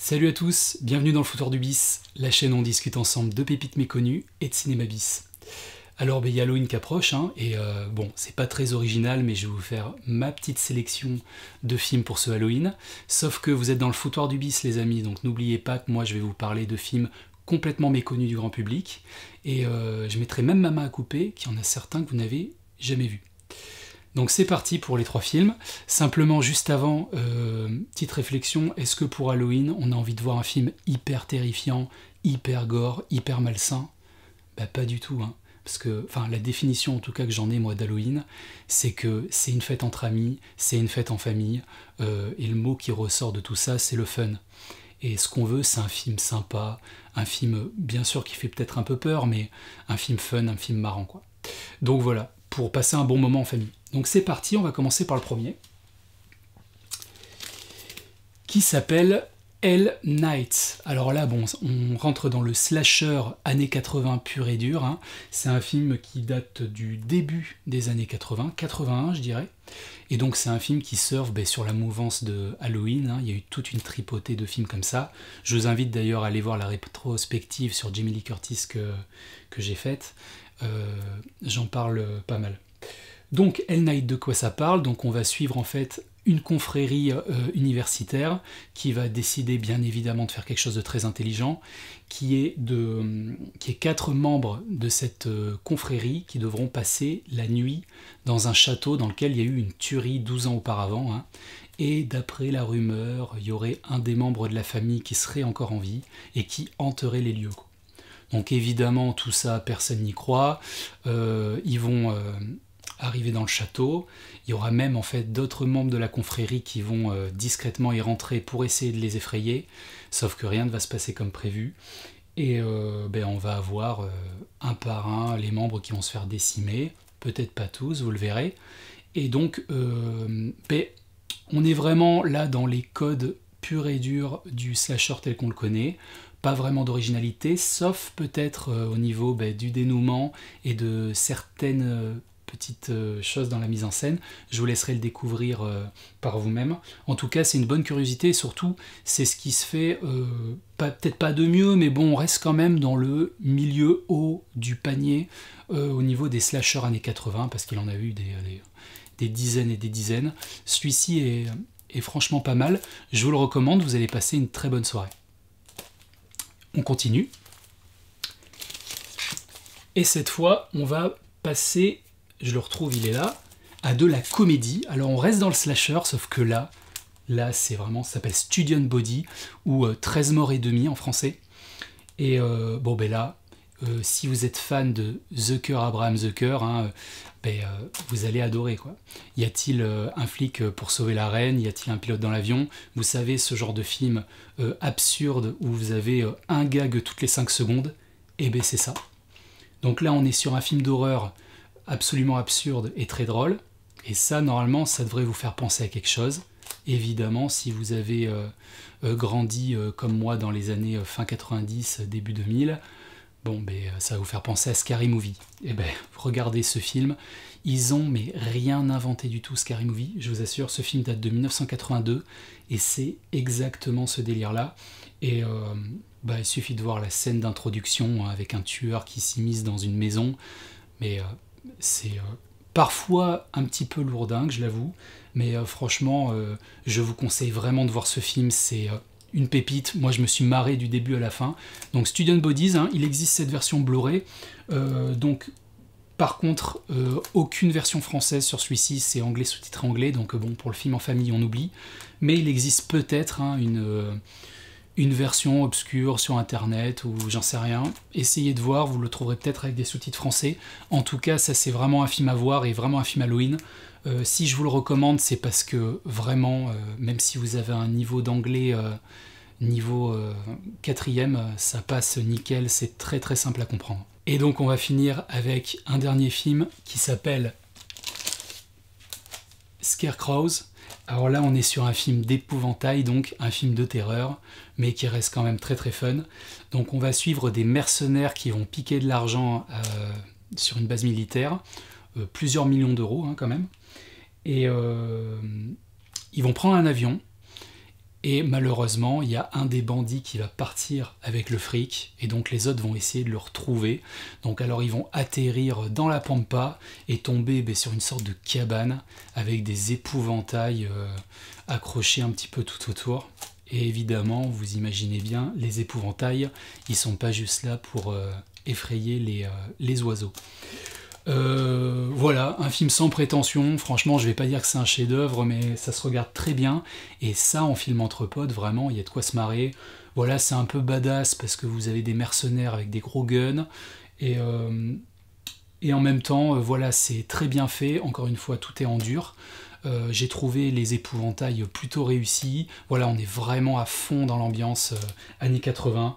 Salut à tous, bienvenue dans le foutoir du bis, la chaîne où on discute ensemble de pépites méconnues et de cinéma bis. Alors, ben, il y a Halloween qui approche, hein, et euh, bon, c'est pas très original, mais je vais vous faire ma petite sélection de films pour ce Halloween. Sauf que vous êtes dans le foutoir du bis, les amis, donc n'oubliez pas que moi je vais vous parler de films complètement méconnus du grand public, et euh, je mettrai même ma main à couper, qui en a certains que vous n'avez jamais vus. Donc c'est parti pour les trois films. Simplement, juste avant, euh, petite réflexion, est-ce que pour Halloween, on a envie de voir un film hyper terrifiant, hyper gore, hyper malsain Bah pas du tout, hein. Parce que, enfin, la définition en tout cas que j'en ai moi d'Halloween, c'est que c'est une fête entre amis, c'est une fête en famille, euh, et le mot qui ressort de tout ça, c'est le fun. Et ce qu'on veut, c'est un film sympa, un film bien sûr qui fait peut-être un peu peur, mais un film fun, un film marrant, quoi. Donc voilà, pour passer un bon moment en famille. Donc c'est parti, on va commencer par le premier, qui s'appelle Hell Night. Alors là, bon, on rentre dans le slasher années 80 pur et dur. Hein. C'est un film qui date du début des années 80, 81 je dirais. Et donc c'est un film qui surfe ben, sur la mouvance de Halloween. Hein. Il y a eu toute une tripotée de films comme ça. Je vous invite d'ailleurs à aller voir la rétrospective sur Jimmy Lee Curtis que, que j'ai faite. Euh, j'en parle pas mal. Donc elle night de quoi ça parle Donc on va suivre en fait une confrérie euh, universitaire qui va décider bien évidemment de faire quelque chose de très intelligent, qui est de qui est quatre membres de cette euh, confrérie qui devront passer la nuit dans un château dans lequel il y a eu une tuerie 12 ans auparavant. Hein. et d'après la rumeur, il y aurait un des membres de la famille qui serait encore en vie et qui hanterait les lieux. Donc évidemment, tout ça, personne n'y croit. Euh, ils vont euh, arriver dans le château. Il y aura même en fait d'autres membres de la confrérie qui vont euh, discrètement y rentrer pour essayer de les effrayer. Sauf que rien ne va se passer comme prévu. Et ben, on va avoir un par un les membres qui vont se faire décimer. Peut-être pas tous, vous le verrez. Et donc, ben, on est vraiment là dans les codes purs et durs du slasher tel qu'on le connaît pas vraiment d'originalité, sauf peut-être euh, au niveau ben, du dénouement et de certaines euh, petites euh, choses dans la mise en scène. Je vous laisserai le découvrir par vous-même. En tout cas, c'est une bonne curiosité et surtout, c'est ce qui se fait, peut-être pas de mieux, mais bon, on reste quand même dans le milieu haut du panier au niveau des slashers années 80, parce qu'il en a eu des, dizaines et des dizaines. Celui-ci est franchement pas mal. Je vous le recommande, vous allez passer une très bonne soirée. On continue. Et cette fois, on va passer, je le retrouve, il est là, à de la comédie. Alors on reste dans le slasher, sauf que là, là c'est vraiment, ça s'appelle Studio Body, ou 13 euh, morts et demi en français. Et euh, bon ben là, euh, si vous êtes fan de The Zucker, Abraham The hein, euh, ben, euh, vous allez adorer. Quoi. Y a-t-il un flic pour sauver la reine Y a-t-il un pilote dans l'avion Vous savez, ce genre de film absurde où vous avez un gag toutes les 5 secondes Eh ben c'est ça. Donc là, on est sur un film d'horreur absolument absurde et très drôle. Et ça, normalement, ça devrait vous faire penser à quelque chose. Évidemment, si vous avez grandi comme moi dans les années fin 90, début 2000, Bon, ben, euh, ça va vous faire penser à Scary Movie. Eh ben, regardez ce film. Ils ont, mais rien inventé du tout, Scary Movie. Je vous assure, ce film date de 1982 et c'est exactement ce délire-là. Et euh, ben, il suffit de voir la scène d'introduction avec un tueur qui s'immisce dans une maison. Mais euh, c'est parfois un petit peu lourdingue, je l'avoue. Mais franchement, je vous conseille vraiment de voir ce film. C'est une pépite. Moi, je me suis marré du début à la fin. Donc, Student Bodies, hein, il existe cette version blu euh, donc, par contre, euh, aucune version française sur celui-ci, c'est anglais sous titre anglais. Donc, euh, bon, pour le film en famille, on oublie. Mais il existe peut-être hein, une une version obscure sur internet ou j'en sais rien. Essayez de voir, vous le trouverez peut-être avec des sous-titres français. En tout cas, ça c'est vraiment un film à voir et vraiment un film Halloween. Euh, si je vous le recommande, c'est parce que vraiment, euh, même si vous avez un niveau d'anglais euh, niveau quatrième, ça passe nickel, c'est très très simple à comprendre. Et donc on va finir avec un dernier film qui s'appelle Scarecrows. Alors là, on est sur un film d'épouvantail, donc un film de terreur, mais qui reste quand même très très fun. Donc on va suivre des mercenaires qui vont piquer de l'argent euh, sur une base militaire, euh, plusieurs millions d'euros hein, quand même. Et euh, ils vont prendre un avion, et malheureusement, il y a un des bandits qui va partir avec le fric, et donc les autres vont essayer de le retrouver. Donc alors ils vont atterrir dans la pampa et tomber ben, sur une sorte de cabane avec des épouvantails euh, accrochés un petit peu tout autour. Et évidemment, vous imaginez bien, les épouvantails, ils sont pas juste là pour euh, effrayer les, euh, les oiseaux. Euh, voilà, un film sans prétention. Franchement, je vais pas dire que c'est un chef-d'œuvre, mais ça se regarde très bien. Et ça, en film entre potes, vraiment, il y a de quoi se marrer. Voilà, c'est un peu badass parce que vous avez des mercenaires avec des gros guns. Et, euh, et en même temps, euh, voilà, c'est très bien fait. Encore une fois, tout est en dur. j'ai trouvé les épouvantails plutôt réussis. Voilà, on est vraiment à fond dans l'ambiance années 80.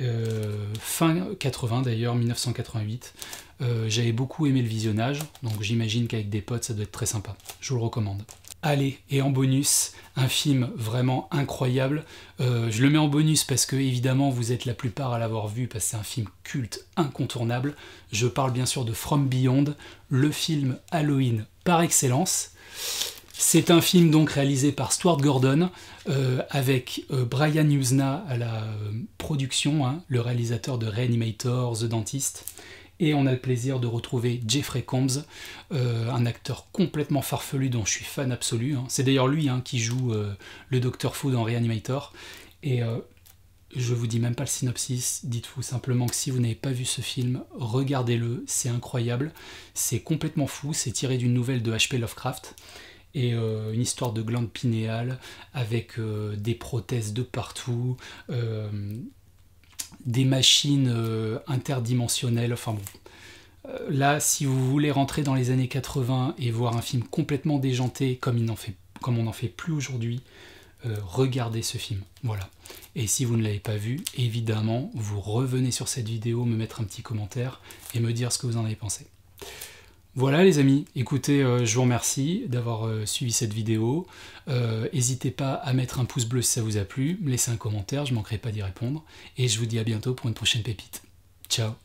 Euh, fin 80 d'ailleurs, 1988. Euh, j'avais beaucoup aimé le visionnage, donc j'imagine qu'avec des potes ça doit être très sympa. Je vous le recommande. Allez, et en bonus, un film vraiment incroyable. Euh, je le mets en bonus parce que évidemment vous êtes la plupart à l'avoir vu parce que c'est un film culte incontournable. Je parle bien sûr de From Beyond, le film Halloween par excellence. C'est un film donc réalisé par Stuart Gordon euh, avec euh, Brian Usna à la euh, production, hein, le réalisateur de Reanimator, The Dentist. Et on a le plaisir de retrouver Jeffrey Combs, un acteur complètement farfelu dont je suis fan absolu. Hein. C'est d'ailleurs lui hein, qui joue le docteur fou dans Reanimator. Et je vous dis même pas le synopsis, dites-vous simplement que si vous n'avez pas vu ce film, regardez-le, c'est incroyable, c'est complètement fou, c'est tiré d'une nouvelle de H.P. Lovecraft et euh, une histoire de glande pinéale avec euh, des prothèses de partout, euh, des machines interdimensionnelles. Enfin bon, là, si vous voulez rentrer dans les années 80 et voir un film complètement déjanté comme, il fait, comme on n'en fait plus aujourd'hui, regardez ce film. Voilà. Et si vous ne l'avez pas vu, évidemment, vous revenez sur cette vidéo, me mettre un petit commentaire et me dire ce que vous en avez pensé. Voilà les amis, écoutez, euh, je vous remercie d'avoir euh, suivi cette vidéo. Euh, n'hésitez pas à mettre un pouce bleu si ça vous a plu, Laissez un commentaire, je ne manquerai pas d'y répondre. Et je vous dis à bientôt pour une prochaine pépite. Ciao